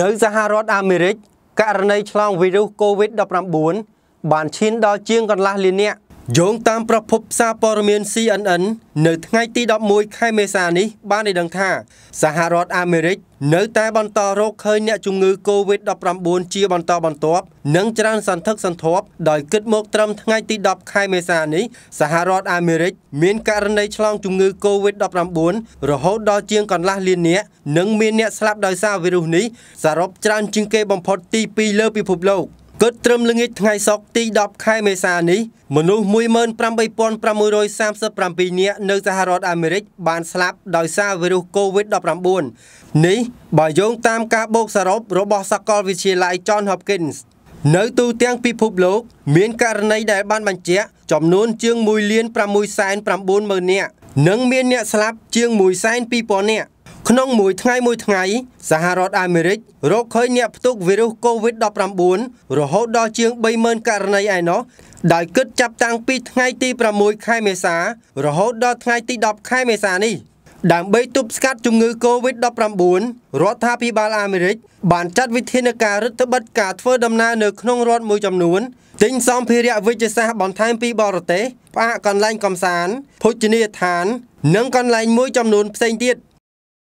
នៅសហរដ្ឋអាមេរិកករណីឆ្លងវីរុស COVID-19 បានឈានដល់ជាងកន្លះលាននាក់យោងតាមប្រភពសារព័ត៌មាន CNN នៅថ្ងៃទី11ខែមេសានេះបានឲ្យដឹងថាសហរដ្ឋអាមេរិកនៅតែបន្តរកឃើញអ្នកជំងឺ COVID-19 ជាបន្តបន្ទាប់និងច្រើនសន្ធឹកសន្ធាប់ដោយគិតមក ត្រឹមថ្ងៃទី10ខែមេសានេះសហរដ្ឋអាមេរិកមានករណីឆ្លងជំងឺ COVID-19 រហូតដល់ជាងកន្លះលាននាក់និងមានអ្នកស្លាប់ដោយសារវីរុសនេះសរុបច្រើនជាងគេបំផុត ទី2លើពិភពលោក។គិតត្រឹមល្ងាចថ្ងៃសុក្រទី10ខែមេសានេះមនុស្ស185,537នាក់នៅសហរដ្ឋអាមេរិកបានស្លាប់ដោយសារវីរុស COVID-19 នេះបើយោងតាមការបូកសរុបរបស់សាកលវិទ្យាល័យ Johns Hopkins នៅទូទាំងពិភពលោកមានករណីដែលបានបញ្ជាក់ចំនួនជាង1.690,000នាក់និងមានអ្នកស្លាប់ជាង1.200,000នាក់ក្នុងមួយថ្ងៃមួយថ្ងៃ សហរដ្ឋអាមេរិករកឃើញអ្នកផ្ទុកវីរុស COVID-19 រហូតដល់ជាង30,000ករណីឯណោះដោយគិតចាប់តាំងពីថ្ងៃទី6ខែមេសារហូតដល់ថ្ងៃទី10ខែមេសានេះដើម្បីទប់ស្កាត់ជំងឺ COVID-19 រដ្ឋាភិបាលអាមេរិកបានចាត់វិធានការរឹតបន្តឹងការធ្វើដំណើរនៅក្នុងរដ្ឋមួយចំនួនទិញសម្ភារៈវិជ្ជសាស្ត្របន្ថែមពីបរទេសផ្អាកកន្លែងកំសាន្តភោជនីយដ្ឋាននិងកន្លែងមួយចំនួនផ្សេងទៀត។